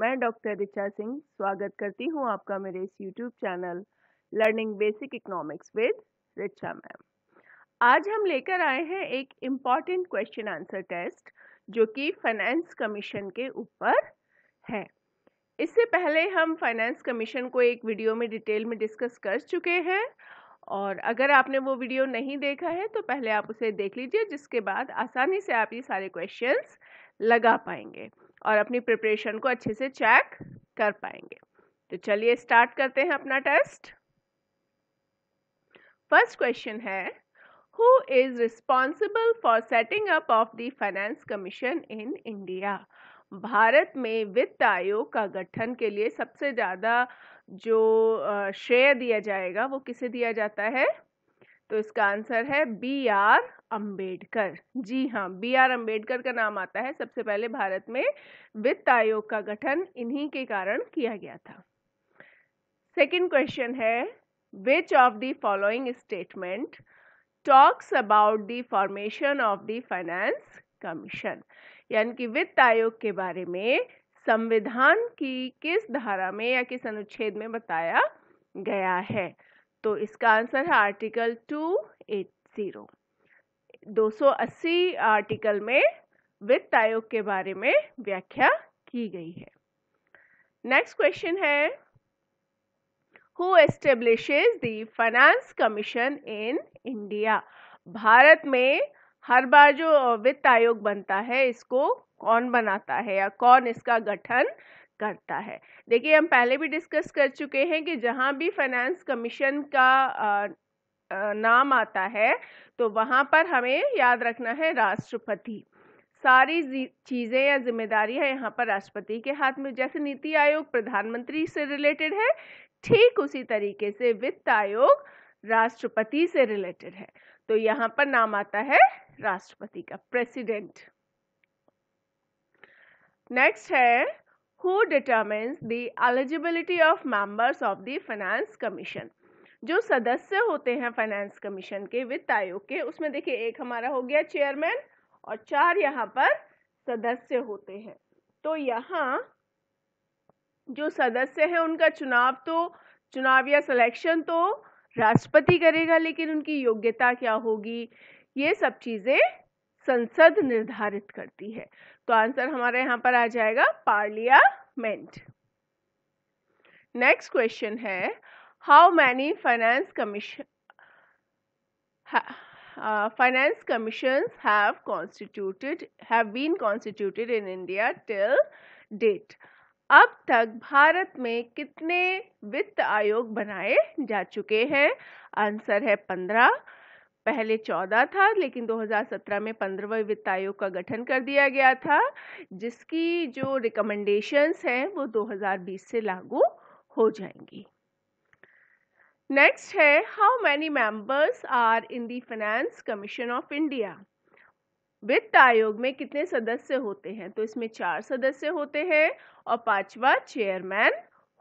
मैं डॉक्टर ऋचा सिंह स्वागत करती हूं आपका मेरे इस YouTube channel learning basic economics with Richa ma'am आज हम लेकर आए हैं एक इम्पॉर्टेंट क्वेश्चन आंसर टेस्ट जो कि फाइनेंस कमीशन के ऊपर है इससे पहले हम फाइनेंस कमीशन को एक वीडियो में डिटेल में डिस्कस कर चुके हैं और अगर आपने वो वीडियो नहीं देखा है तो पहले आप उसे देख लीजिए जिसके बाद आसानी से आप ये सारे क्वेश्चंस लगा पाएंगे और अपनी प्रिपरेशन को अच्छे से चेक कर पाएंगे तो चलिए स्टार्ट करते हैं अपना टेस्ट फर्स्ट क्वेश्चन है who is responsible for setting up of the finance commission in India Bharat में वित्त आयोग का गठन के लिए सबसे ज़्यादा जो श्रेय दिया जाएगा वो किसे दिया जाता है तो इसका आंसर है बी आर अम्बेडकर जी हाँ बी आर अम्बेडकर का नाम आता है सबसे पहले भारत में वित्त आयोग का गठन इन्हीं के कारण किया गया था सेकेंड क्वेश्चन है which of the following statement talks about the formation of the finance commission यानी कि वित्त आयोग के बारे में संविधान की किस धारा में या किस अनुच्छेद में बताया गया है तो इसका आंसर है आर्टिकल टू एट ज़ीरो दो सौ अस्सी आर्टिकल में वित्त आयोग के बारे में व्याख्या की गई है नेक्स्ट क्वेश्चन है who establishes the finance commission in India Bharat में हर बार जो वित्त आयोग बनता है इसको कौन बनाता है या कौन इसका गठन करता है देखिए हम पहले भी डिस्कस कर चुके हैं कि जहाँ भी फाइनेंस कमीशन का नाम आता है तो वहाँ पर हमें याद रखना है राष्ट्रपति सारी चीज़ें या जिम्मेदारियां यहाँ पर राष्ट्रपति के हाथ में जैसे नीति आयोग प्रधानमंत्री से रिलेटेड है ठीक उसी तरीके से वित्त आयोग राष्ट्रपति से रिलेटेड है तो यहाँ पर नाम आता है राष्ट्रपति का प्रेसिडेंट नेक्स्ट है who determines the eligibility of members of the finance commission जो सदस्य होते हैं फाइनेंस कमीशन के वित्त आयोग के उसमें देखिए एक हमारा हो गया चेयरमैन और चार यहाँ पर सदस्य होते हैं तो यहाँ जो सदस्य हैं उनका चुनाव तो चुनाव या सिलेक्शन तो राष्ट्रपति करेगा लेकिन उनकी योग्यता क्या होगी ये सब चीज़ें संसद निर्धारित करती है तो आंसर हमारे यहाँ पर आ जाएगा पार्लियामेंट नेक्स्ट क्वेश्चन है how many finance commission finance commission have constituted have been constituted in India till date अब तक भारत में कितने वित्त आयोग बनाए जा चुके हैं आंसर है पंद्रह पहले चौदह था लेकिन 2017 में पंद्रहवें वित्त आयोग का गठन कर दिया गया था जिसकी जो रिकमेंडेशंस हैं वो 2020 से लागू हो जाएंगी नेक्स्ट है how many members are in the finance commission of India वित्त आयोग में कितने सदस्य होते हैं तो इसमें चार सदस्य होते हैं और पांचवा चेयरमैन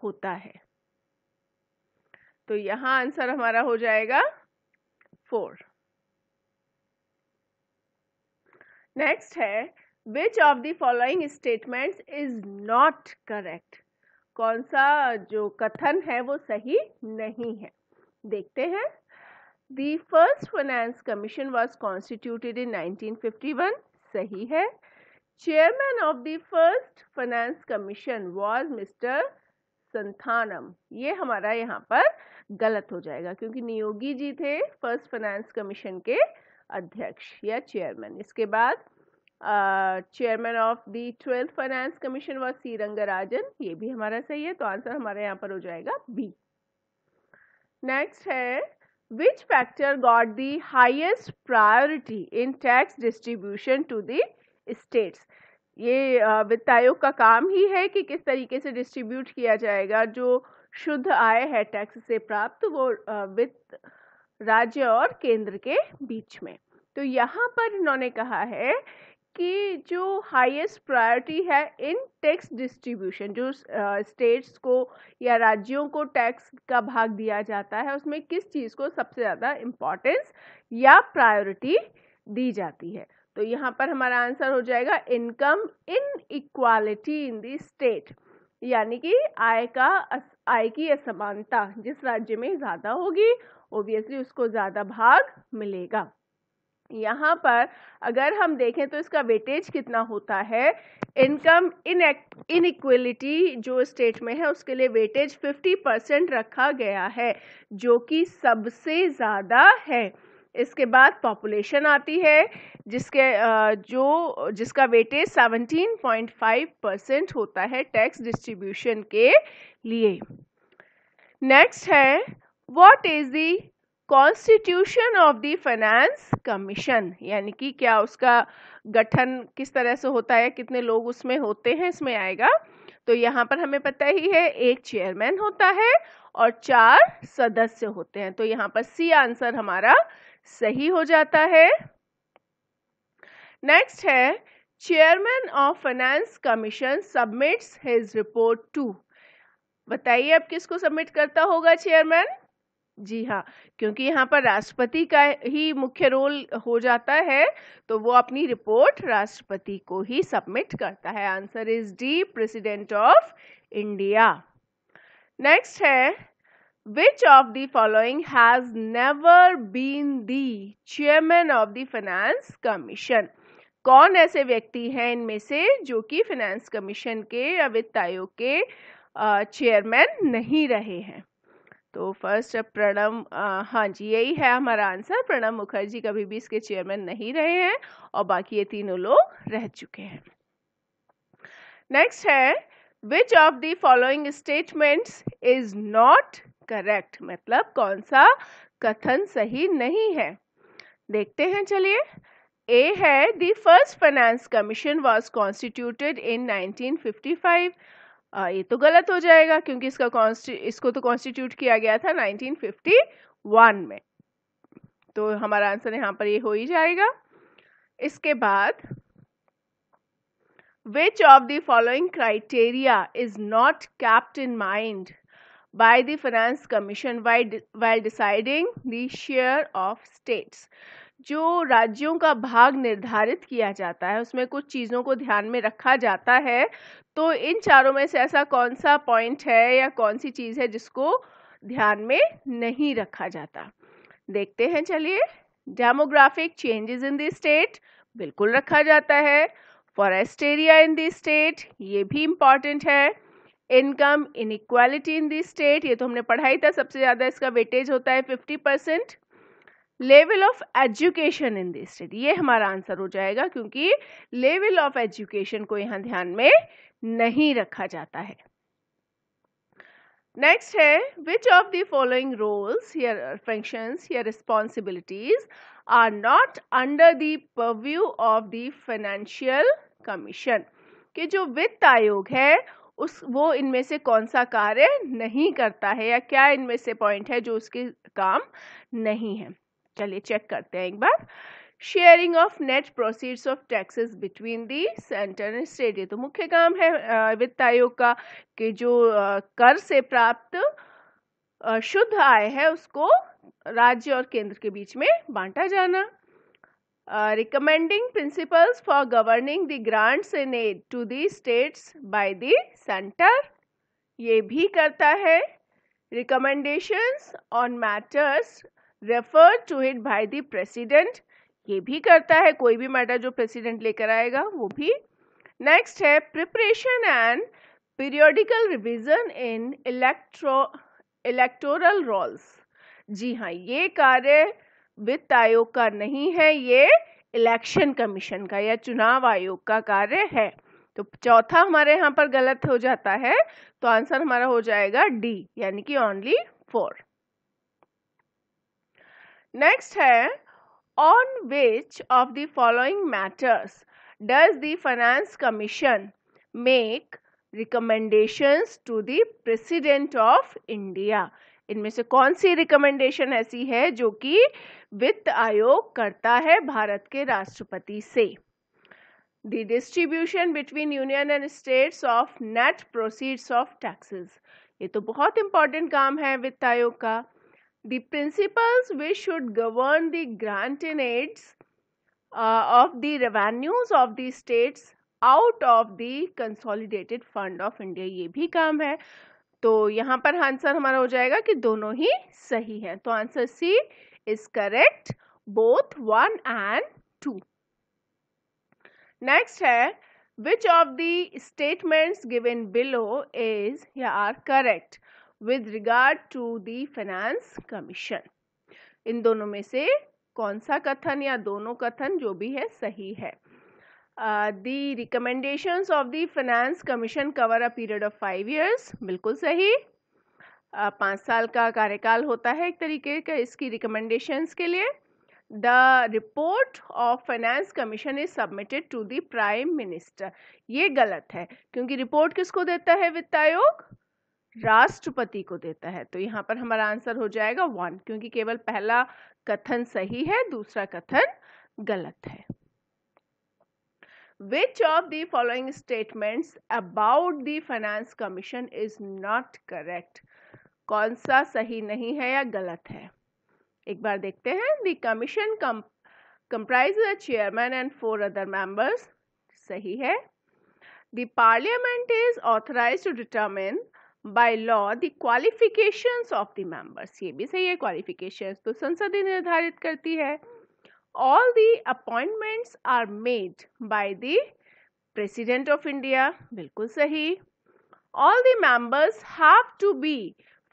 होता है तो यहाँ आंसर हमारा हो जाएगा फोर नेक्स्ट है which of the following statements is not correct कौन सा जो कथन है वो सही नहीं है देखते हैं the first finance commission was constituted in 1951 सही है chairman of the first finance commission was mister Santhanam ये हमारा यहाँ पर गलत हो जाएगा क्योंकि नियोगी जी थे फर्स्ट फाइनेंस कमीशन के अध्यक्ष या चेयरमैन इसके बाद chairman of the twelfth finance commission was C Rangarajan ये भी हमारा सही है तो आंसर हमारे यहाँ पर हो जाएगा बी नेक्स्ट है which factor got the highest priority in tax distribution to the states ये वित्त आयोग का काम ही है कि किस तरीके से डिस्ट्रीब्यूट किया जाएगा जो शुद्ध आय है टैक्स से प्राप्त वो वित्त राज्य और केंद्र के बीच में तो यहाँ पर इन्होंने कहा है कि जो हाईएस्ट प्रायोरिटी है इन टैक्स डिस्ट्रीब्यूशन जो स्टेट्स को या राज्यों को टैक्स का भाग दिया जाता है उसमें किस चीज़ को सबसे ज़्यादा इम्पॉर्टेंस या प्रायोरिटी दी जाती है तो यहाँ पर हमारा आंसर हो जाएगा income inequality in the state यानी कि आय का आय की असमानता जिस राज्य में ज़्यादा होगी ओबियसली उसको ज़्यादा भाग मिलेगा यहाँ पर अगर हम देखें तो इसका वेटेज कितना होता है इनकम इन इक्वलिटी जो स्टेट में है उसके लिए वेटेज 50 परसेंट रखा गया है जो कि सबसे ज़्यादा है इसके बाद पॉपुलेशन आती है जिसके जो जिसका वेटेज 17.5 परसेंट होता है टैक्स डिस्ट्रीब्यूशन के लिए नेक्स्ट है what is the constitution of the finance commission यानी कि क्या उसका गठन किस तरह से होता है कितने लोग उसमें होते हैं इसमें आएगा तो यहाँ पर हमें पता ही है एक चेयरमैन होता है और चार सदस्य होते हैं तो यहाँ पर सी आंसर हमारा सही हो जाता है नेक्स्ट है chairman of finance commission submits his report to बताइए अब किसको सबमिट करता होगा चेयरमैन जी हाँ क्योंकि यहाँ पर राष्ट्रपति का ही मुख्य रोल हो जाता है तो वो अपनी रिपोर्ट राष्ट्रपति को ही सबमिट करता है answer is D president of India next है which of the following has never been the chairman of the finance commission कौन ऐसे व्यक्ति हैं इनमें से जो कि फाइनेंस कमीशन के या वित्त आयोग के चेयरमैन नहीं रहे हैं तो फर्स्ट अब प्रणम हाँ जी यही है हमारा आंसर प्रणब मुखर्जी कभी भी इसके चेयरमैन नहीं रहे हैं और बाकी ये तीनों लोग रह चुके हैं नेक्स्ट है which of the following statements is not correct मतलब कौन सा कथन सही नहीं है देखते हैं चलिए ए है the first finance commission was constituted in 1955 आ, ये तो गलत हो जाएगा क्योंकि इसका इसको तो कॉन्स्टिट्यूट किया गया था 1951 में तो हमारा आंसर यहाँ पर ये हो ही जाएगा इसके बाद which of the following criteria is not kept in mind by the finance commission why while deciding the share of states जो राज्यों का भाग निर्धारित किया जाता है उसमें कुछ चीज़ों को ध्यान में रखा जाता है तो इन चारों में से ऐसा कौन सा पॉइंट है या कौन सी चीज़ है जिसको ध्यान में नहीं रखा जाता देखते हैं चलिए demographic changes in the state बिल्कुल रखा जाता है forest area in the state ये भी इम्पॉर्टेंट है income inequality in the state ये तो हमने पढ़ाई था सबसे ज़्यादा इसका वेटेज होता है fifty percent level of education in this state ये हमारा आंसर हो जाएगा क्योंकि लेवल ऑफ एजुकेशन को यहाँ ध्यान में नहीं रखा जाता है नेक्स्ट है which of the following roles या फंक्शंस या responsibilities are not under the purview of the financial commission कि जो वित्त आयोग है उस वो इनमें से कौन सा कार्य नहीं करता है या क्या इनमें से पॉइंट है जो उसके काम नहीं है चलिए चेक करते हैं एक बार sharing of net proceeds of taxes between the centre and state ये तो मुख्य काम है वित्त आयोग का कि जो कर से प्राप्त शुद्ध आय है उसको राज्य और केंद्र के बीच में बांटा जाना recommending principles for governing the grants in aid to the states by the centre ये भी करता है recommendations on matters refer to it by the president ये भी करता है कोई भी मैटर जो प्रेसिडेंट लेकर आएगा वो भी नेक्स्ट है preparation and periodical revision in electro electoral rolls जी हाँ ये कार्य वित्त आयोग का नहीं है ये इलेक्शन कमीशन का या चुनाव आयोग का कार्य है तो चौथा हमारे यहाँ पर गलत हो जाता है तो आंसर हमारा हो जाएगा डी यानी कि ओनली फोर नेक्स्ट है on which of the following matters does the finance commission make recommendations to the president of India इनमें से कौन सी रिकमेंडेशन ऐसी है जो कि वित्त आयोग करता है भारत के राष्ट्रपति से the distribution between union and states of net proceeds of taxes ये तो बहुत इंपॉर्टेंट काम है वित्त आयोग का the principles which should govern the grantinades uh, of the revenues of the states out of the consolidated fund of India ये भी काम है तो यहाँ पर आंसर हमारा हो जाएगा कि दोनों ही सही हैं तो answer C is correct both one and two next है which of the statements given below is or are correct with regard to the finance commission इन दोनों में से कौन सा कथन या दोनों कथन जो भी है सही है the recommendation of the finance commission cover a period of five years बिल्कुल सही uh, पाँच साल का कार्यकाल होता है एक तरीके का इसकी रिकमेंडेशंस के लिए the report of finance commission is submitted to the prime minister ये गलत है क्योंकि रिपोर्ट किसको देता है वित्त आयोग राष्ट्रपति को देता है तो यहाँ पर हमारा आंसर हो जाएगा वन क्योंकि केवल पहला कथन सही है दूसरा कथन गलत है which of the following statements about the finance commission is not correct कौन सा सही नहीं है या गलत है एक बार देखते हैं the commission comprises a chairman and four other members सही है the parliament is authorized to determine by law the qualifications of the members ये भी सही है क्वालिफिकेशंस तो संसद ही निर्धारित करती है all the appointments are made by the president of India बिल्कुल सही all the members have to be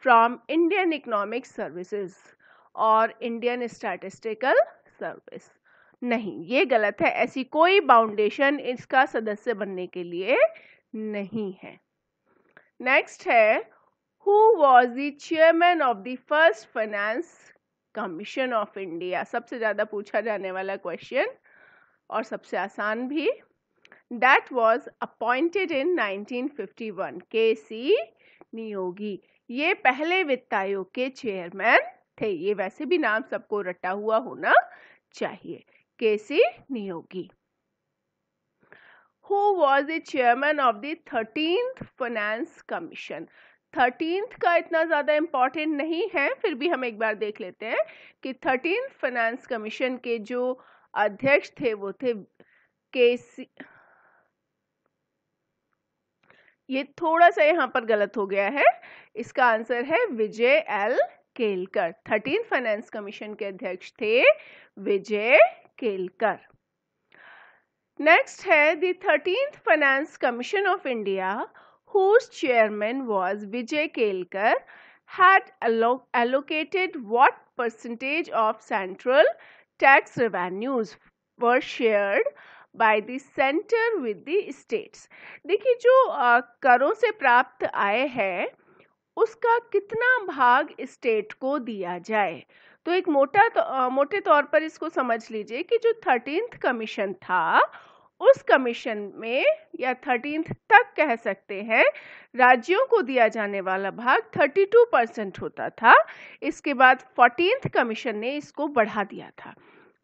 from Indian economic services और इंडियन स्टैटिस्टिकल सर्विस नहीं ये गलत है ऐसी कोई बाउंडेशन इसका सदस्य बनने के लिए नहीं है नेक्स्ट है who was the chairman of the first finance commission of India सबसे ज़्यादा पूछा जाने वाला क्वेश्चन और सबसे आसान भी that was appointed in 1951 C Neogy ये पहले वित्त आयोग के चेयरमैन थे ये वैसे भी नाम सबको रटा हुआ होना चाहिए के C Neogy who was a chairman of the 13th finance commission thirteenth का इतना ज़्यादा इम्पॉर्टेंट नहीं है फिर भी हम एक बार देख लेते हैं कि थर्टीन फाइनेंस कमीशन के जो अध्यक्ष थे वो थे के सी ये थोड़ा सा यहाँ पर गलत हो गया है इसका आंसर है Vijay L Kelkar thirteen finance commission के अध्यक्ष थे विजय केलकर नेक्स्ट है thirteenth finance commission of India whose chairman was Vijay Kelkar had allocated what percentage of central tax revenues were shared by the centre with the states देखिए जो करों से प्राप्त आए है उसका कितना भाग स्टेट को दिया जाए तो एक मोटा तो, मोटे तौर पर इसको समझ लीजिए कि जो थर्टींथ कमीशन था उस कमीशन में या थर्टींथ तक कह सकते हैं राज्यों को दिया जाने वाला भाग 32 परसेंट होता था इसके बाद फोर्टीनथ कमीशन ने इसको बढ़ा दिया था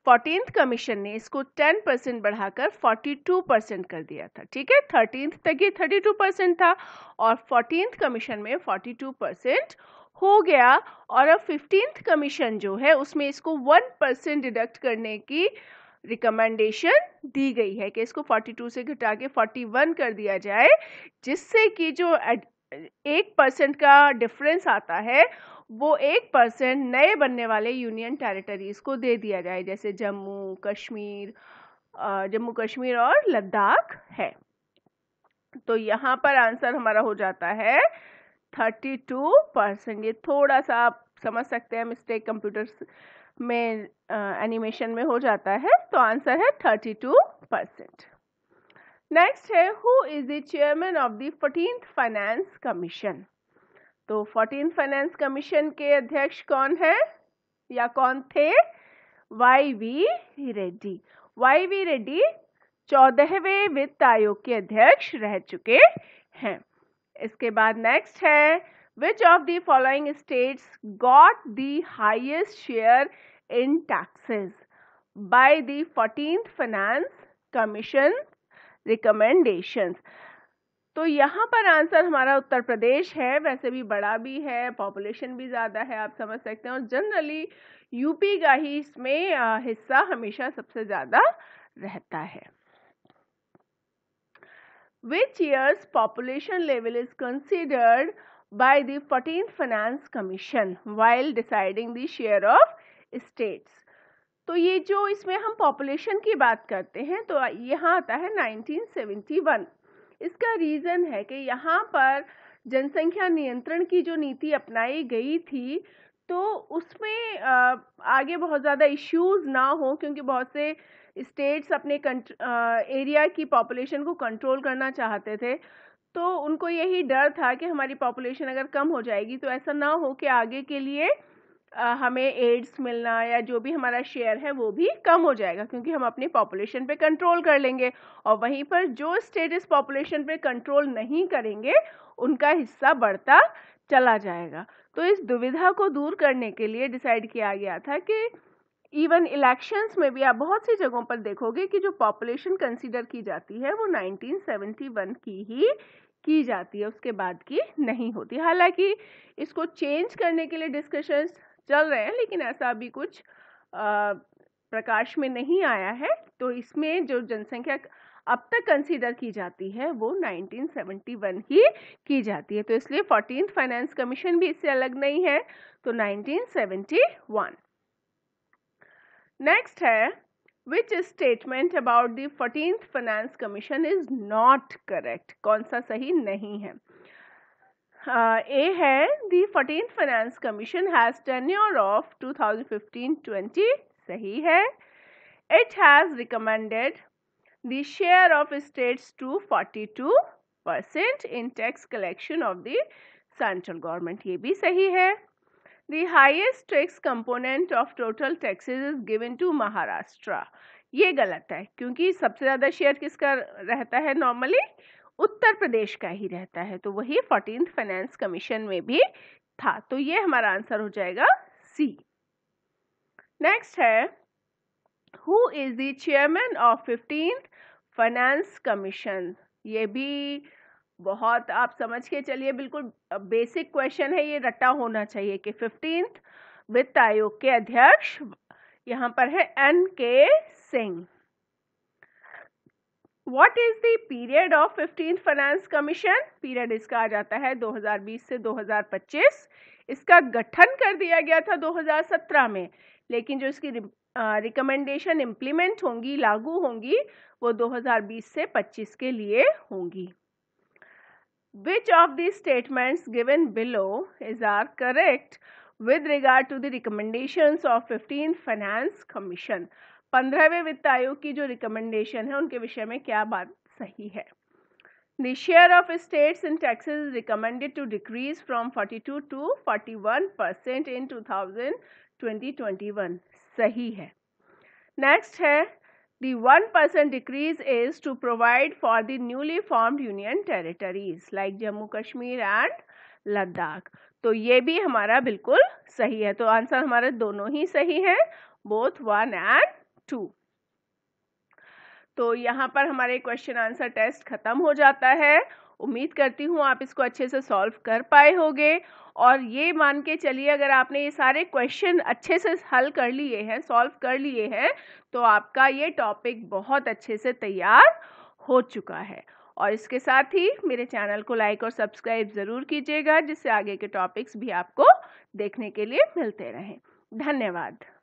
फोर्टींथ कमीशन ने इसको 10 परसेंट बढ़ाकर 42 परसेंट कर दिया था ठीक है थर्टींथ तक ये 32 परसेंट था और फोर्टीनथ कमीशन में 42 परसेंट हो गया और अब फिफ्टींथ कमीशन जो है उसमें इसको वन परसेंट डिडक्ट करने की रिकमेंडेशन दी गई है कि इसको 42 से घटा के 41 कर दिया जाए जिससे कि जो एक परसेंट का डिफरेंस आता है वो एक परसेंट नए बनने वाले यूनियन टेरिटरीज को दे दिया जाए जैसे जम्मू कश्मीर जम्मू कश्मीर और लद्दाख है तो यहाँ पर आंसर हमारा हो जाता है थर्टी टू परसेंट ये थोड़ा सा आप समझ सकते हैं मिस्टेक कंप्यूटर में एनिमेशन में हो जाता है तो आंसर है थर्टी टू परसेंट नेक्स्ट है who is the chairman of the fourteen finance commission तो फोर्टीन फाइनेंस कमीशन के अध्यक्ष कौन है या कौन थे Y V Reddy Y V Reddy चौदहवें वित्त आयोग के अध्यक्ष रह चुके हैं इसके बाद नेक्स्ट है which of the following states got the highest share in taxes by the fourteen finance commission recommendations तो यहाँ पर आंसर हमारा उत्तर प्रदेश है वैसे भी बड़ा भी है पॉपुलेशन भी ज़्यादा है आप समझ सकते हैं और जनरली यूपी का ही इसमें हिस्सा हमेशा सबसे ज़्यादा रहता है which year's population level is considered by the 14th Finance Commission while deciding the share of states. तो ये जो इसमें हम पॉपुलेशन की बात करते हैं तो यहाँ आता है 1971 इसका रीज़न है कि यहाँ पर जनसंख्या नियंत्रण की जो नीति अपनाई गई थी तो उसमें आगे बहुत ज़्यादा इश्यूज ना हो क्योंकि बहुत से स्टेट्स अपने एरिया की पॉपुलेशन को कंट्रोल करना चाहते थे तो उनको यही डर था कि हमारी पॉपुलेशन अगर कम हो जाएगी तो ऐसा ना हो कि आगे के लिए हमें एड्स मिलना या जो भी हमारा शेयर है वो भी कम हो जाएगा क्योंकि हम अपनी पॉपुलेशन पे कंट्रोल कर लेंगे और वहीं पर जो स्टेट इस पॉपुलेशन पे कंट्रोल नहीं करेंगे उनका हिस्सा बढ़ता चला जाएगा तो इस दुविधा को दूर करने के लिए डिसाइड किया गया था कि इवन इलेक्शंस में भी आप बहुत सी जगहों पर देखोगे कि जो पॉपुलेशन कंसीडर की जाती है वो 1971 की ही की जाती है उसके बाद की नहीं होती हालांकि इसको चेंज करने के लिए डिस्कशंस चल रहे हैं लेकिन ऐसा अभी कुछ आ, प्रकाश में नहीं आया है तो इसमें जो जनसंख्या अब तक कंसीडर की जाती है वो 1971 ही की जाती है तो इसलिए फोर्टीन फाइनेंस कमीशन भी इससे अलग नहीं है तो 1971 नेक्स्ट है which statement about the fourteen finance commission is not correct कौन सा सही नहीं है ए uh, है the fourteen finance commission has tenure of 2015-20 सही है it has recommended the share of states to 42 percent in tax collection of the central government ये भी सही है The highest tax component of total taxes is given to Maharashtra ये गलत है क्योंकि सबसे ज़्यादा शेयर किसका रहता है नॉर्मली उत्तर प्रदेश का ही रहता है तो वही फोर्टीन फाइनेंस कमीशन में भी था तो ये हमारा आंसर हो जाएगा सी नेक्स्ट है who is the chairman of fifteen finance commission ये भी बहुत आप समझ के चलिए बिल्कुल बेसिक क्वेश्चन है ये रटा होना चाहिए कि फिफ्टीन वित्त आयोग के अध्यक्ष यहाँ पर है N K Singh what is the period of fifteen finance commission period इसका आ जाता है 2020 से 2025 इसका गठन कर दिया गया था 2017 में लेकिन जो इसकी रिकमेंडेशन इम्प्लीमेंट होंगी लागू होंगी वो 2020 से 25 के लिए होंगी which of the statements given below is are correct with regard to the recommendation of fifteen finance commission पंद्रहवें वित्त आयोग की जो रिकमेंडेशन है उनके विषय में क्या बात सही है the share of states in taxes recommended to decrease from forty two to forty one percent in two thousand twenty twenty one सही है नेक्स्ट है the one percent decrease is to provide for the newly formed union territories like Jammu Kashmir and Ladakh तो ये भी हमारा बिल्कुल सही है तो आंसर हमारे दोनों ही सही है बोथ वन एंड टू तो यहाँ पर हमारे क्वेश्चन आंसर टेस्ट खत्म हो जाता है उम्मीद करती हूँ आप इसको अच्छे से सॉल्व कर पाए होंगे और ये मान के चलिए अगर आपने ये सारे क्वेश्चन अच्छे से हल कर लिए हैं सॉल्व कर लिए हैं तो आपका ये टॉपिक बहुत अच्छे से तैयार हो चुका है और इसके साथ ही मेरे चैनल को लाइक और सब्सक्राइब ज़रूर कीजिएगा जिससे आगे के टॉपिक्स भी आपको देखने के लिए मिलते रहें धन्यवाद